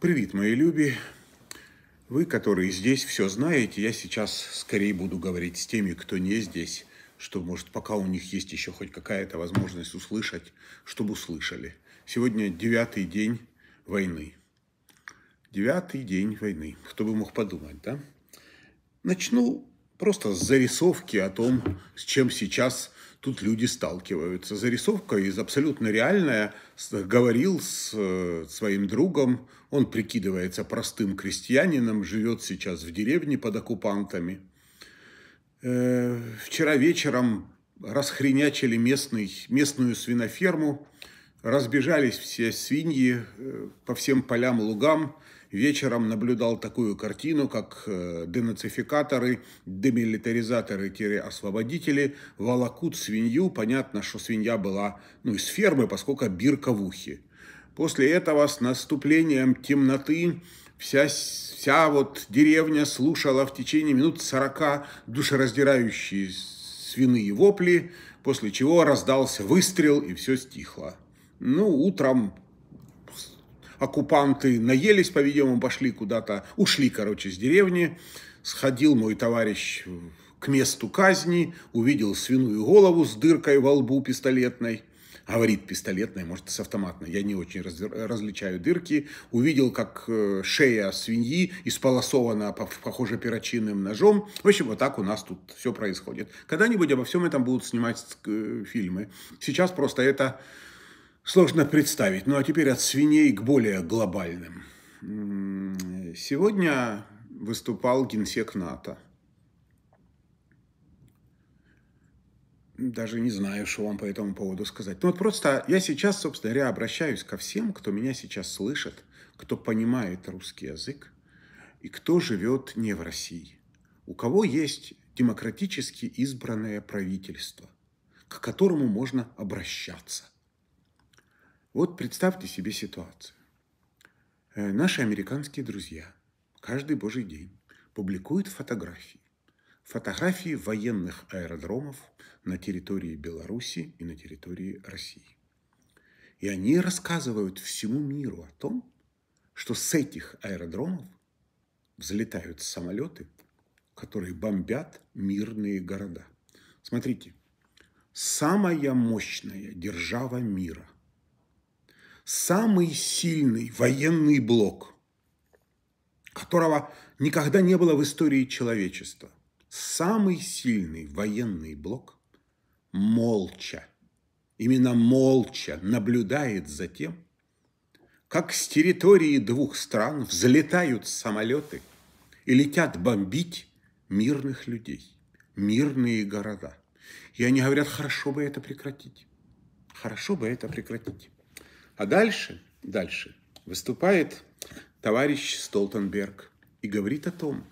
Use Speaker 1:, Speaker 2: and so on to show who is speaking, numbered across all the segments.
Speaker 1: Привет, мои люби! Вы, которые здесь все знаете, я сейчас скорее буду говорить с теми, кто не здесь, что, может, пока у них есть еще хоть какая-то возможность услышать, чтобы услышали. Сегодня девятый день войны. Девятый день войны. Кто бы мог подумать, да? Начну просто с зарисовки о том, с чем сейчас тут люди сталкиваются. Зарисовка из абсолютно реальная. Говорил с э, своим другом, он прикидывается простым крестьянином, живет сейчас в деревне под оккупантами. Э, вчера вечером расхренячили местный, местную свиноферму, разбежались все свиньи э, по всем полям лугам – вечером наблюдал такую картину, как э, денацификаторы, демилитаризаторы-освободители волокут свинью. Понятно, что свинья была ну, из фермы, поскольку бирка в ухе. После этого с наступлением темноты вся, вся вот деревня слушала в течение минут сорока душераздирающие свиные вопли, после чего раздался выстрел и все стихло. Ну, утром оккупанты наелись, по-видимому, пошли куда-то, ушли, короче, с деревни. Сходил мой товарищ к месту казни, увидел свиную голову с дыркой во лбу пистолетной. Говорит, пистолетной, может, с автоматной. Я не очень раз, различаю дырки. Увидел, как э, шея свиньи исполосована, похоже, перочинным ножом. В общем, вот так у нас тут все происходит. Когда-нибудь обо всем этом будут снимать э, фильмы. Сейчас просто это сложно представить. Ну а теперь от свиней к более глобальным. Сегодня выступал генсек НАТО. Даже не знаю, что вам по этому поводу сказать. Ну вот просто я сейчас, собственно говоря, обращаюсь ко всем, кто меня сейчас слышит, кто понимает русский язык и кто живет не в России. У кого есть демократически избранное правительство, к которому можно обращаться – вот представьте себе ситуацию. Э, наши американские друзья каждый божий день публикуют фотографии. Фотографии военных аэродромов на территории Беларуси и на территории России. И они рассказывают всему миру о том, что с этих аэродромов взлетают самолеты, которые бомбят мирные города. Смотрите, самая мощная держава мира – самый сильный военный блок, которого никогда не было в истории человечества, самый сильный военный блок молча, именно молча наблюдает за тем, как с территории двух стран взлетают самолеты и летят бомбить мирных людей, мирные города. И они говорят, хорошо бы это прекратить. Хорошо бы это прекратить. А дальше, дальше выступает товарищ Столтенберг и говорит о том,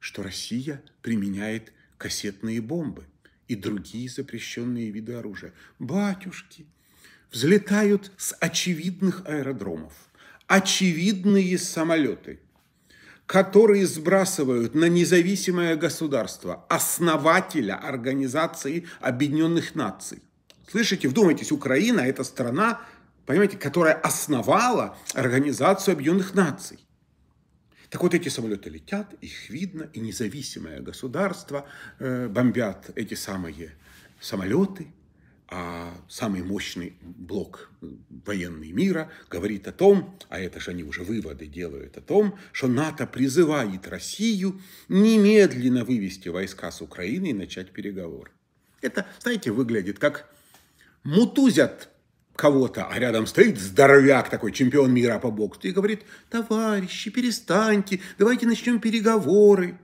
Speaker 1: что Россия применяет кассетные бомбы и другие запрещенные виды оружия. Батюшки, взлетают с очевидных аэродромов очевидные самолеты, которые сбрасывают на независимое государство основателя Организации Объединенных Наций. Слышите, вдумайтесь, Украина – это страна, понимаете, которая основала Организацию Объединенных Наций. Так вот эти самолеты летят, их видно, и независимое государство э, бомбят эти самые самолеты, а самый мощный блок военный мира говорит о том, а это же они уже выводы делают о том, что НАТО призывает Россию немедленно вывести войска с Украины и начать переговоры. Это, знаете, выглядит как мутузят кого-то, а рядом стоит здоровяк такой, чемпион мира по боксу, и говорит, товарищи, перестаньте, давайте начнем переговоры.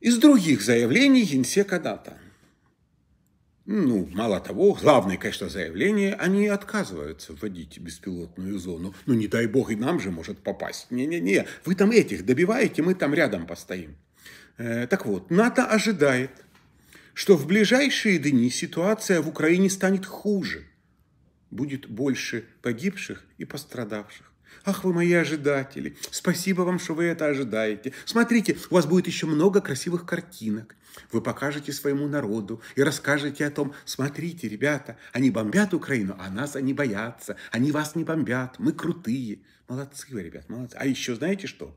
Speaker 1: Из других заявлений Генсека НАТО. Ну, мало того, главное, конечно, заявление, они отказываются вводить беспилотную зону. Ну, не дай бог, и нам же может попасть. Не-не-не, вы там этих добиваете, мы там рядом постоим. Э, так вот, НАТО ожидает, что в ближайшие дни ситуация в Украине станет хуже будет больше погибших и пострадавших. Ах вы мои ожидатели, спасибо вам, что вы это ожидаете. Смотрите, у вас будет еще много красивых картинок. Вы покажете своему народу и расскажете о том, смотрите, ребята, они бомбят Украину, а нас они боятся, они вас не бомбят, мы крутые. Молодцы вы, ребят, молодцы. А еще знаете что?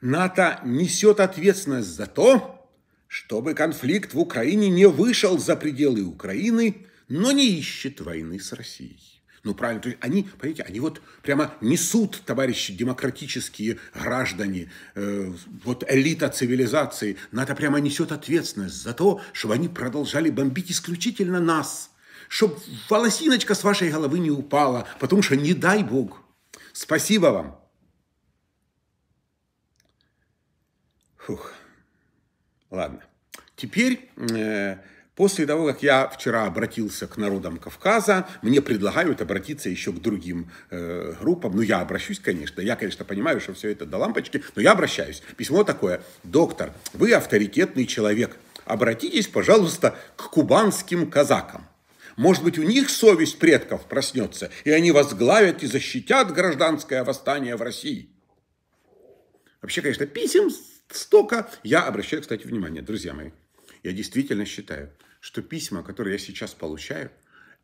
Speaker 1: НАТО несет ответственность за то, чтобы конфликт в Украине не вышел за пределы Украины – но не ищет войны с Россией. Ну, правильно, то есть они, понимаете, они вот прямо несут, товарищи демократические граждане, э, вот элита цивилизации, НАТО прямо несет ответственность за то, чтобы они продолжали бомбить исключительно нас, чтобы волосиночка с вашей головы не упала, потому что не дай Бог. Спасибо вам. Фух. Ладно. Теперь... Э, После того, как я вчера обратился к народам Кавказа, мне предлагают обратиться еще к другим э, группам. Ну, я обращусь, конечно. Я, конечно, понимаю, что все это до лампочки, но я обращаюсь. Письмо такое. Доктор, вы авторитетный человек. Обратитесь, пожалуйста, к кубанским казакам. Может быть, у них совесть предков проснется, и они возглавят и защитят гражданское восстание в России. Вообще, конечно, писем столько. Я обращаю, кстати, внимание, друзья мои. Я действительно считаю, что письма, которые я сейчас получаю,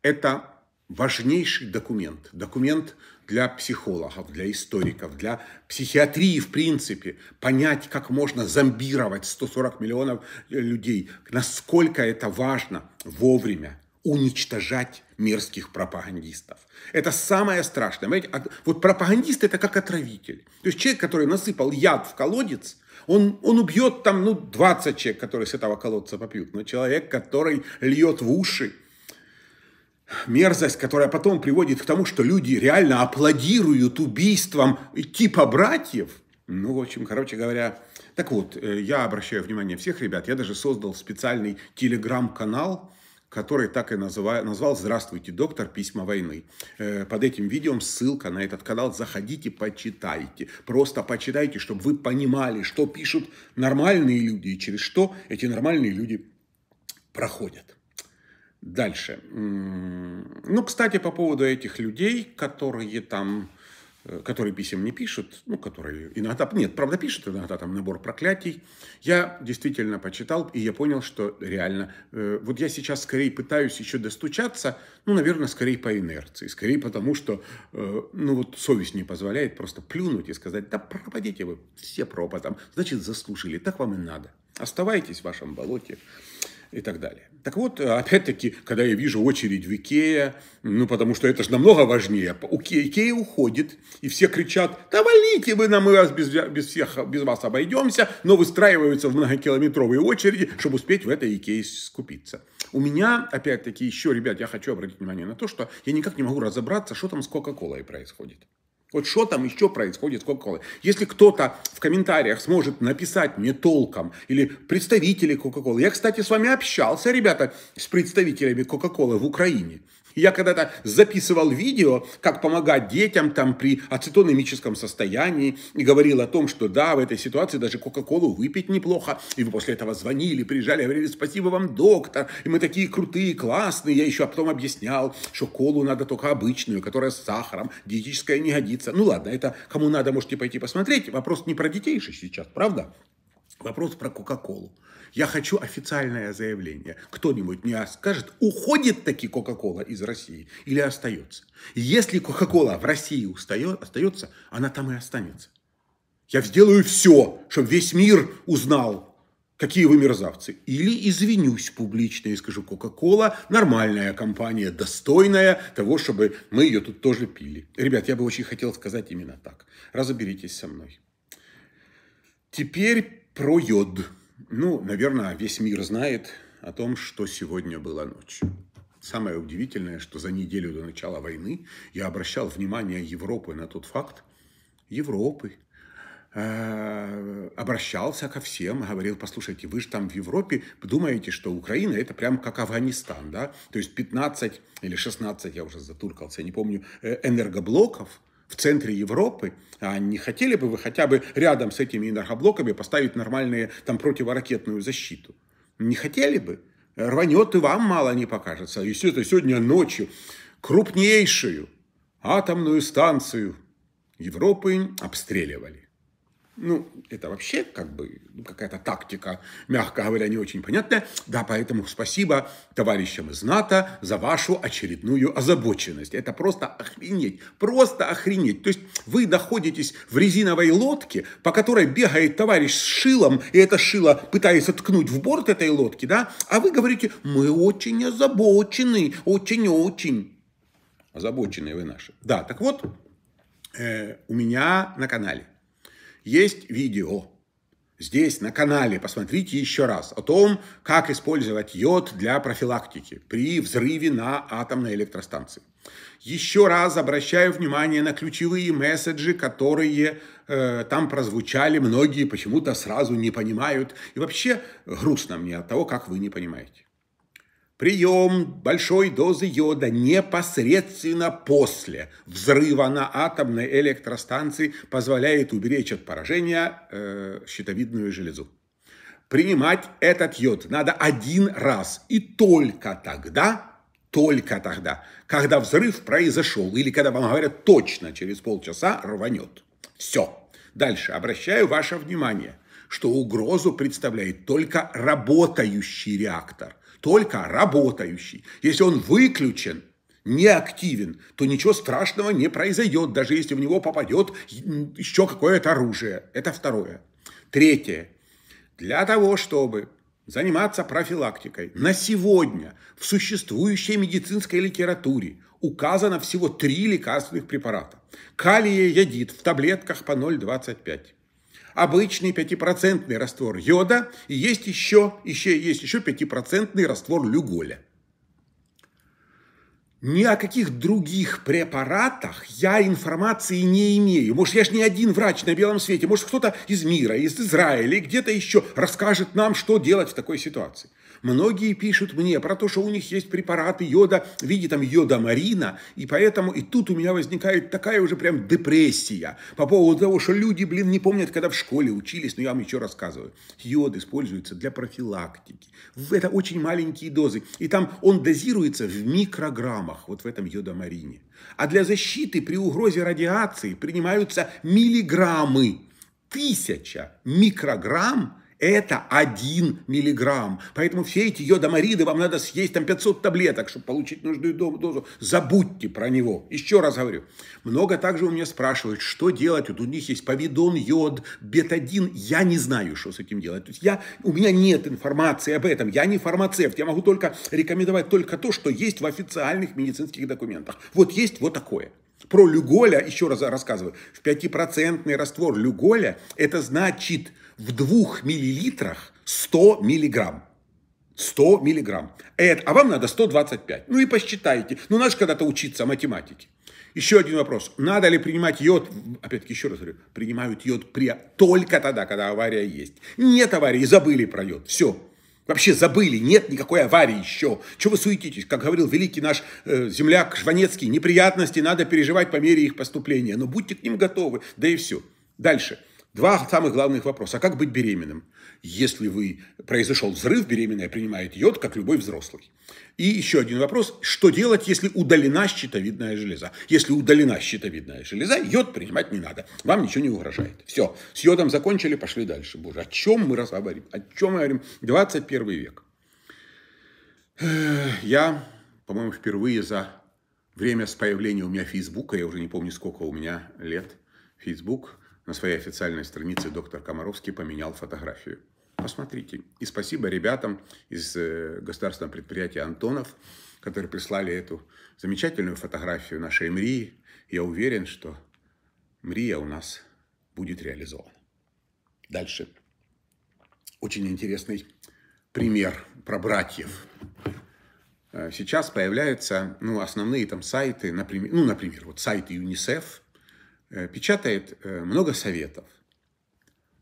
Speaker 1: это важнейший документ. Документ для психологов, для историков, для психиатрии в принципе. Понять, как можно зомбировать 140 миллионов э, людей. Насколько это важно вовремя уничтожать мерзких пропагандистов. Это самое страшное. Понимаете? Вот пропагандист это как отравитель. То есть человек, который насыпал яд в колодец – он, он убьет там, ну, 20 человек, которые с этого колодца попьют. Но человек, который льет в уши мерзость, которая потом приводит к тому, что люди реально аплодируют убийствам типа братьев. Ну, в общем, короче говоря, так вот, э, я обращаю внимание всех ребят, я даже создал специальный телеграм-канал, который так и назва... назвал «Здравствуйте, доктор. Письма войны». Э, под этим видео ссылка на этот канал. Заходите, почитайте. Просто почитайте, чтобы вы понимали, что пишут нормальные люди и через что эти нормальные люди проходят. Дальше. Ну, кстати, по поводу этих людей, которые там Э, которые писем не пишут, ну, которые иногда, нет, правда, пишут, иногда там набор проклятий. Я действительно почитал, и я понял, что реально, э, вот я сейчас скорее пытаюсь еще достучаться, ну, наверное, скорее по инерции, скорее потому, что, э, ну, вот совесть не позволяет просто плюнуть и сказать, да пропадите вы все пропадом, значит, заслужили, так вам и надо. Оставайтесь в вашем болоте и так далее. Так вот, э, опять-таки, когда я вижу очередь в Икея, ну, потому что это же намного важнее, Икея уходит, и все кричат, да валите вы нам, мы вас без, без, всех, без вас обойдемся, но выстраиваются в многокилометровые очереди, чтобы успеть в этой Икее скупиться. У меня, опять-таки, еще, ребят, я хочу обратить внимание на то, что я никак не могу разобраться, что там с Кока-Колой происходит. Вот что там еще происходит с Кока-Колой? Если кто-то в комментариях сможет написать мне толком, или представители Кока-Колы. Я, кстати, с вами общался, ребята, с представителями Кока-Колы в Украине. Я когда-то записывал видео, как помогать детям там при ацетонемическом состоянии и говорил о том, что да, в этой ситуации даже Кока-Колу выпить неплохо. И вы после этого звонили, приезжали, говорили, спасибо вам, доктор, и мы такие крутые, классные. Я еще потом объяснял, что колу надо только обычную, которая с сахаром, диетическая не годится. Ну ладно, это кому надо, можете пойти посмотреть. Вопрос не про детей же сейчас, правда? Вопрос про Кока-Колу. Я хочу официальное заявление. Кто-нибудь мне скажет, уходит таки Кока-Кола из России или остается? Если Кока-Кола в России устает, остается, она там и останется. Я сделаю все, чтобы весь мир узнал, какие вы мерзавцы. Или извинюсь публично и скажу, Кока-Кола нормальная компания, достойная того, чтобы мы ее тут тоже пили. Ребят, я бы очень хотел сказать именно так. Разоберитесь со мной. Теперь про йод. Ну, наверное, весь мир знает о том, что сегодня была ночь. Самое удивительное, что за неделю до начала войны я обращал внимание Европы на тот факт, Европы, а, обращался ко всем, говорил, послушайте, вы же там в Европе думаете, что Украина это прям как Афганистан, да? То есть 15 или 16, я уже затуркался, не помню, э, энергоблоков, в центре Европы, а не хотели бы вы хотя бы рядом с этими энергоблоками поставить нормальную там противоракетную защиту? Не хотели бы? Рванет и вам мало не покажется. если это сегодня ночью крупнейшую атомную станцию Европы обстреливали. Ну, это вообще как бы ну, какая-то тактика, мягко говоря, не очень понятная. Да, поэтому спасибо товарищам из НАТО за вашу очередную озабоченность. Это просто охренеть, просто охренеть. То есть вы находитесь в резиновой лодке, по которой бегает товарищ с шилом, и это шило пытается ткнуть в борт этой лодки, да? А вы говорите, мы очень озабочены, очень-очень. озабочены вы наши. Да, так вот, э, у меня на канале – есть видео. Здесь, на канале, посмотрите еще раз о том, как использовать йод для профилактики при взрыве на атомной электростанции. Еще раз обращаю внимание на ключевые месседжи, которые э, там прозвучали, многие почему-то сразу не понимают. И вообще грустно мне от того, как вы не понимаете. Прием большой дозы йода непосредственно после взрыва на атомной электростанции позволяет уберечь от поражения э, щитовидную железу. Принимать этот йод надо один раз и только тогда, только тогда, когда взрыв произошел или когда вам говорят точно через полчаса рванет. Все. Дальше обращаю ваше внимание, что угрозу представляет только работающий реактор только работающий. Если он выключен, не активен, то ничего страшного не произойдет, даже если в него попадет еще какое-то оружие. Это второе. Третье. Для того, чтобы заниматься профилактикой, на сегодня в существующей медицинской литературе указано всего три лекарственных препарата. Калия ядит в таблетках по 0,25 обычный пятипроцентный раствор йода, и есть еще, еще, есть еще пятипроцентный раствор люголя. Ни о каких других препаратах я информации не имею. Может, я ж не один врач на белом свете. Может, кто-то из мира, из Израиля, где-то еще расскажет нам, что делать в такой ситуации. Многие пишут мне про то, что у них есть препараты йода в виде там йода марина, и поэтому и тут у меня возникает такая уже прям депрессия по поводу того, что люди, блин, не помнят, когда в школе учились, но я вам еще рассказываю. Йод используется для профилактики. Это очень маленькие дозы, и там он дозируется в микрограмм граммах вот в этом йодомарине. А для защиты при угрозе радиации принимаются миллиграммы, тысяча микрограмм это один миллиграмм. Поэтому все эти йодомариды, вам надо съесть там 500 таблеток, чтобы получить нужную дозу. Забудьте про него. Еще раз говорю. Много также у меня спрашивают, что делать. Вот у них есть повидон, йод, бетадин. Я не знаю, что с этим делать. То есть я, у меня нет информации об этом. Я не фармацевт. Я могу только рекомендовать только то, что есть в официальных медицинских документах. Вот есть вот такое. Про люголя, еще раз рассказываю, в 5% раствор люголя, это значит – в двух миллилитрах 100 миллиграмм. 100 миллиграмм. Это, а вам надо 125. Ну и посчитайте. Ну, надо же когда-то учиться математике. Еще один вопрос. Надо ли принимать йод? Опять-таки еще раз говорю. Принимают йод при... только тогда, когда авария есть. Нет аварии, забыли про йод. Все. Вообще забыли, нет никакой аварии еще. Чего вы суетитесь? Как говорил великий наш э, земляк Жванецкий, неприятности надо переживать по мере их поступления. Но будьте к ним готовы. Да и все. Дальше. Два самых главных вопроса. А как быть беременным? Если вы произошел взрыв, беременная принимает йод, как любой взрослый. И еще один вопрос. Что делать, если удалена щитовидная железа? Если удалена щитовидная железа, йод принимать не надо. Вам ничего не угрожает. Все. С йодом закончили, пошли дальше. Боже, о чем мы разговариваем? О чем мы говорим? 21 век. Э, я, по-моему, впервые за время с появления у меня Фейсбука, я уже не помню, сколько у меня лет, Фейсбук, на своей официальной странице доктор Комаровский поменял фотографию. Посмотрите. И спасибо ребятам из э, государственного предприятия «Антонов», которые прислали эту замечательную фотографию нашей МРИ. Я уверен, что МРИЯ у нас будет реализована. Дальше. Очень интересный пример про братьев. Э, сейчас появляются ну, основные там сайты, например, ну, например, вот сайт ЮНИСЕФ – Э, печатает э, много советов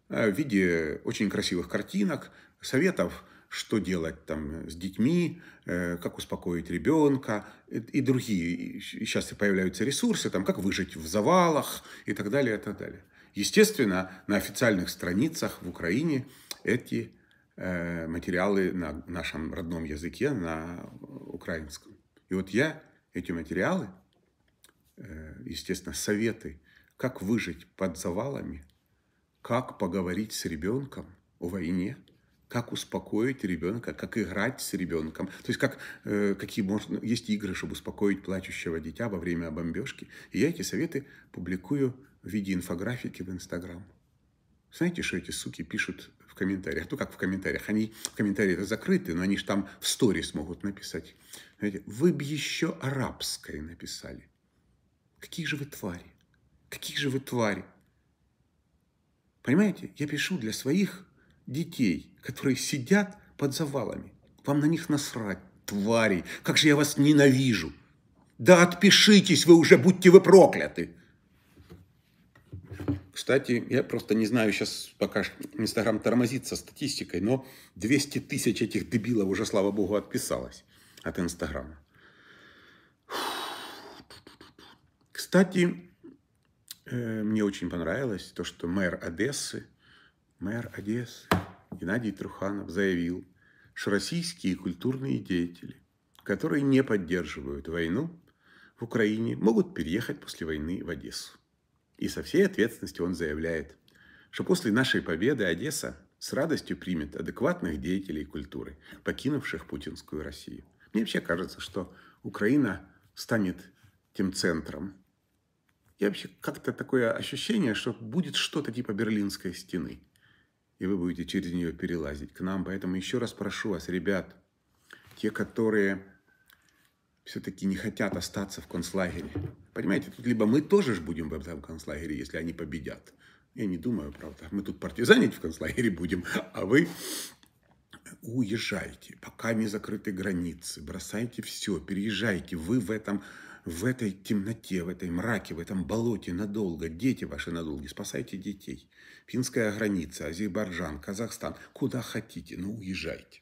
Speaker 1: э, в виде очень красивых картинок, советов, что делать там с детьми, как успокоить ребенка и другие. И сейчас и появляются ресурсы, там, как выжить в завалах и так далее, и так далее. Естественно, на официальных страницах в Украине эти материалы на нашем родном языке, на украинском. И вот я эти материалы, естественно, советы как выжить под завалами? Как поговорить с ребенком о войне? Как успокоить ребенка? Как играть с ребенком? То есть как, э, какие можно, ну, есть игры, чтобы успокоить плачущего дитя во время бомбежки. И я эти советы публикую в виде инфографики в Инстаграм. Знаете, что эти суки пишут в комментариях? Ну, как в комментариях? Они, в комментариях закрыты, но они же там в сторис могут написать. Знаете, вы бы еще арабское написали. Какие же вы твари. Какие же вы твари! Понимаете, я пишу для своих детей, которые сидят под завалами. Вам на них насрать, твари! Как же я вас ненавижу! Да отпишитесь вы уже, будьте вы прокляты! Кстати, я просто не знаю, сейчас пока Инстаграм тормозится статистикой, но 200 тысяч этих дебилов уже, слава богу, отписалось от Инстаграма. Кстати, Э, мне очень понравилось то, что мэр Одессы, мэр Одессы Геннадий Труханов заявил, что российские культурные деятели, которые не поддерживают войну в Украине, могут переехать после войны в Одессу. И со всей ответственностью он заявляет, что после нашей победы Одесса с радостью примет адекватных деятелей культуры, покинувших путинскую Россию. Мне вообще кажется, что Украина станет тем центром, и вообще как-то такое ощущение, что будет что-то типа Берлинской стены. И вы будете через нее перелазить к нам. Поэтому еще раз прошу вас, ребят, те, которые все-таки не хотят остаться в концлагере. Понимаете, тут либо мы тоже ж будем в этом концлагере, если они победят. Я не думаю, правда. Мы тут партизанить в концлагере будем, а вы уезжайте, пока не закрыты границы, бросайте все, переезжайте. Вы в этом в этой темноте, в этой мраке, в этом болоте надолго. Дети ваши надолго. Спасайте детей. Финская граница, Азербайджан, Казахстан. Куда хотите, но уезжайте.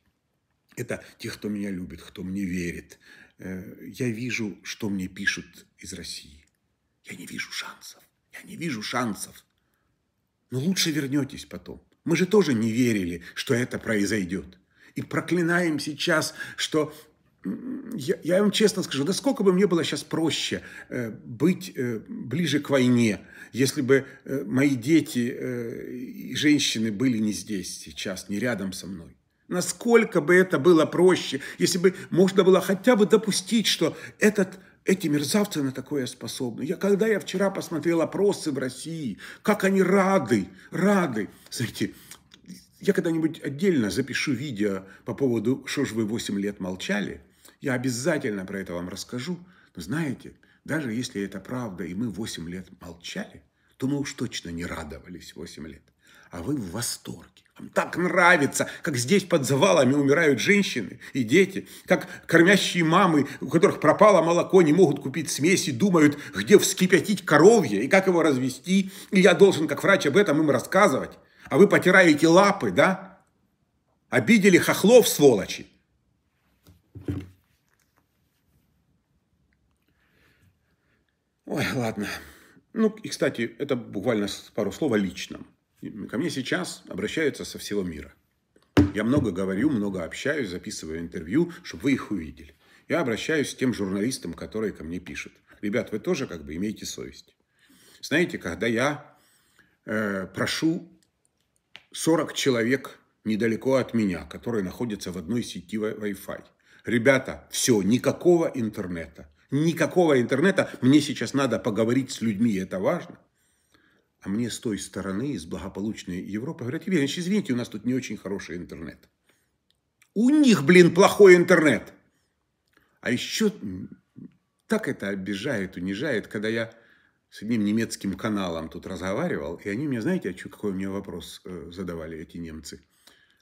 Speaker 1: Это те, кто меня любит, кто мне верит. Э, я вижу, что мне пишут из России. Я не вижу шансов. Я не вижу шансов. Но лучше вернетесь потом. Мы же тоже не верили, что это произойдет. И проклинаем сейчас, что я, я вам честно скажу, насколько бы мне было сейчас проще э, быть э, ближе к войне, если бы э, мои дети э, и женщины были не здесь сейчас, не рядом со мной. Насколько бы это было проще, если бы можно было хотя бы допустить, что этот, эти мерзавцы на такое способны. Я, когда я вчера посмотрел опросы в России, как они рады, рады. Знаете, я когда-нибудь отдельно запишу видео по поводу «Что же вы 8 лет молчали?» Я обязательно про это вам расскажу. Но знаете, даже если это правда, и мы 8 лет молчали, то мы уж точно не радовались 8 лет. А вы в восторге. Вам так нравится, как здесь под завалами умирают женщины и дети, как кормящие мамы, у которых пропало молоко, не могут купить смеси, думают, где вскипятить коровье и как его развести. И я должен, как врач, об этом им рассказывать. А вы потираете лапы, да? Обидели хохлов, сволочи. Ой, ладно. Ну, и, кстати, это буквально пару слов о личном. Ко мне сейчас обращаются со всего мира. Я много говорю, много общаюсь, записываю интервью, чтобы вы их увидели. Я обращаюсь к тем журналистам, которые ко мне пишут. Ребят, вы тоже как бы имеете совесть. Знаете, когда я э, прошу 40 человек недалеко от меня, которые находятся в одной сети Wi-Fi. Ребята, все, никакого интернета никакого интернета, мне сейчас надо поговорить с людьми, это важно. А мне с той стороны, из благополучной Европы, говорят, Евгений извините, у нас тут не очень хороший интернет. У них, блин, плохой интернет. А еще так это обижает, унижает, когда я с одним немецким каналом тут разговаривал, и они мне, знаете, какой у меня вопрос э, задавали эти немцы?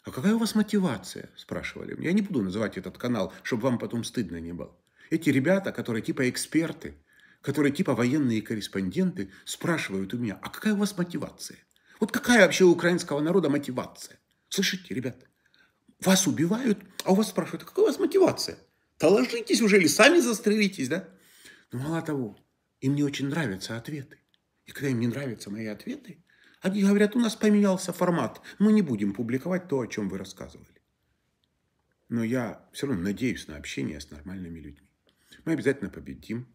Speaker 1: А какая у вас мотивация? Спрашивали. Я не буду называть этот канал, чтобы вам потом стыдно не было. Эти ребята, которые типа эксперты, которые типа военные корреспонденты, спрашивают у меня, а какая у вас мотивация? Вот какая вообще у украинского народа мотивация? Слышите, ребята, вас убивают, а у вас спрашивают, а какая у вас мотивация? Да ложитесь уже или сами застрелитесь, да? Но ну, мало того, им не очень нравятся ответы. И когда им не нравятся мои ответы, они говорят, у нас поменялся формат, мы не будем публиковать то, о чем вы рассказывали. Но я все равно надеюсь на общение с нормальными людьми. Мы обязательно победим.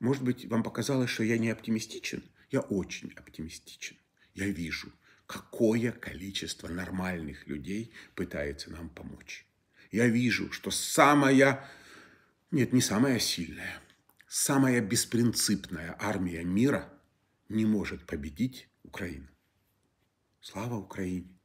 Speaker 1: Может быть, вам показалось, что я не оптимистичен? Я очень оптимистичен. Я вижу, какое количество нормальных людей пытается нам помочь. Я вижу, что самая, нет, не самая сильная, самая беспринципная армия мира не может победить Украину. Слава Украине!